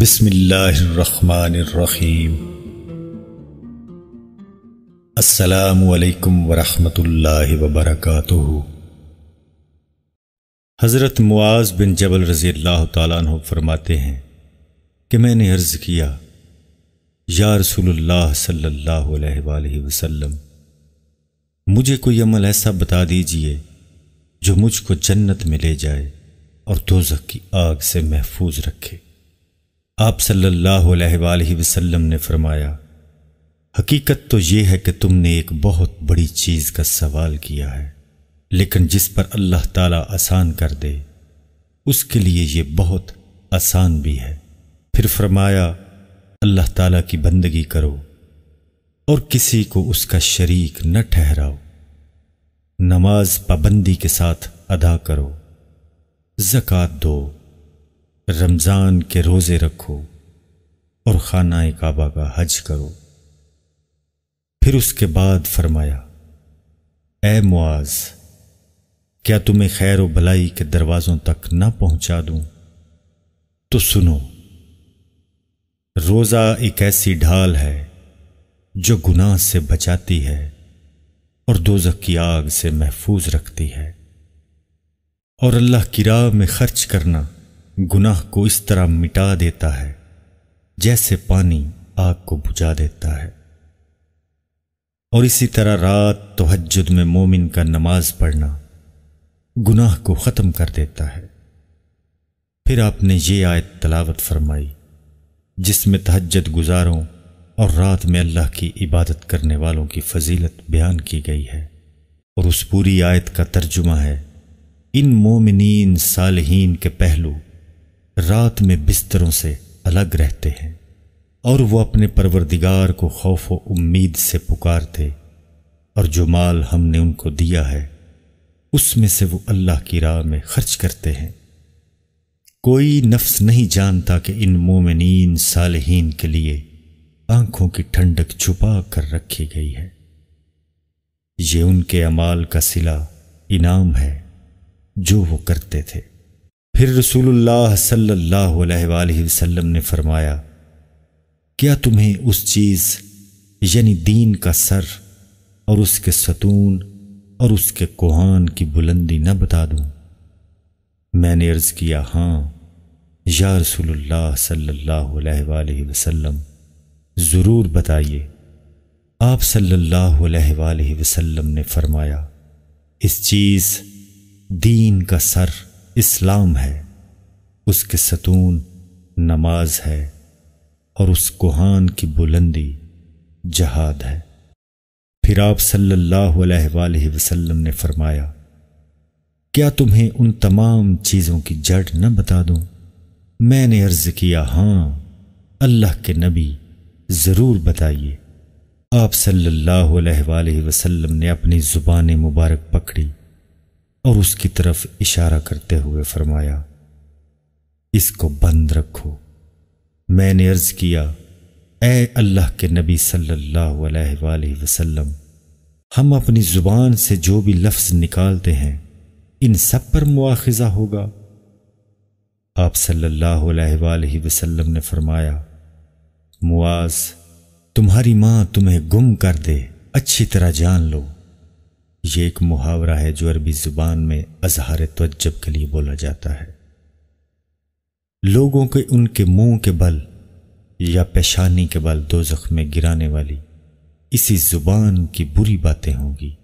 बिस्मिल्लाहिर्रहमानिर्रहीम अस्सलाम वरहमतुल्लाहि वबरकातुहु हज़रत मुआज़ बिन जबल रज़ी अल्लाह तु फरमाते हैं कि मैंने अर्ज़ किया या रसूलुल्लाह सल्लल्लाहु अलैहि वसल्लम मुझे कोई अमल ऐसा बता दीजिए जो मुझको जन्नत में ले जाए और दोजख की आग से महफूज रखे आप सल्लल्लाहु अलैहि वसल्लम ने फरमाया हकीकत तो ये है कि तुमने एक बहुत बड़ी चीज़ का सवाल किया है लेकिन जिस पर अल्लाह ताला आसान कर दे उसके लिए ये बहुत आसान भी है फिर फरमाया अल्लाह ताला की बंदगी करो और किसी को उसका शरीक न ठहराओ नमाज पाबंदी के साथ अदा करो जक़ात दो रमज़ान के रोज़े रखो और खाना काबा का हज करो फिर उसके बाद फरमाया ए मुआज क्या तुम्हें खैर व भलाई के दरवाज़ों तक न पहुंचा दूं? तो सुनो रोज़ा एक ऐसी ढाल है जो गुनाह से बचाती है और दोजक की आग से महफूज रखती है और अल्लाह की राह में खर्च करना गुनाह को इस तरह मिटा देता है जैसे पानी आग को बुझा देता है और इसी तरह रात तहजद में मोमिन का नमाज पढ़ना गुनाह को ख़त्म कर देता है फिर आपने ये आयत तलावत फरमाई जिसमें तहजद गुजारों और रात में अल्लाह की इबादत करने वालों की फजीलत बयान की गई है और उस पूरी आयत का तर्जुमा है इन मोमिन सालहीन के पहलू रात में बिस्तरों से अलग रहते हैं और वो अपने परवरदिगार को खौफ व उम्मीद से पुकारते और जो माल हमने उनको दिया है उसमें से वो अल्लाह की राह में खर्च करते हैं कोई नफ्स नहीं जानता कि इन मोमिन सालहीन के लिए आंखों की ठंडक छुपा कर रखी गई है ये उनके अमाल का सिला इनाम है जो वो करते थे फिर रसूलुल्लाह सल्लल्लाहु अलैहि वसल्लम ने फरमाया क्या तुम्हें उस चीज़ यानी दीन का सर और उसके सतून और उसके कोहान की बुलंदी न बता दूं मैंने अर्ज़ किया हाँ या रसूलुल्लाह सल्लल्लाहु अलैहि वसल्लम ज़रूर बताइए आप सल्लल्लाहु अलैहि वसल्लम ने फरमाया इस चीज़ दीन का सर इस्लाम है उसके सतून नमाज है और उस कुहान की बुलंदी जहाद है फिर आप सल्लल्लाहु अलैहि वसल्लम ने फरमाया क्या तुम्हें उन तमाम चीज़ों की जड़ न बता दूं? मैंने अर्ज किया हाँ अल्लाह के नबी ज़रूर बताइए आप सल्लल्लाहु अलैहि वसल्लम ने अपनी ज़ुबान मुबारक पकड़ी और उसकी तरफ इशारा करते हुए फरमाया इसको बंद रखो मैंने अर्ज किया ए अल्लाह के नबी सल्लल्लाहु अलैहि वसल्लम हम अपनी ज़ुबान से जो भी लफ्ज़ निकालते हैं इन सब पर मुआखज़ा होगा आप सल्लल्लाहु अलैहि वसल्लम ने फरमाया मुआज तुम्हारी माँ तुम्हें गुम कर दे अच्छी तरह जान लो ये एक मुहावरा है जो अरबी ज़ुबान में अजहार तवज्जब के लिए बोला जाता है लोगों के उनके मुंह के बल या पेशानी के बल दो में गिराने वाली इसी ज़ुबान की बुरी बातें होंगी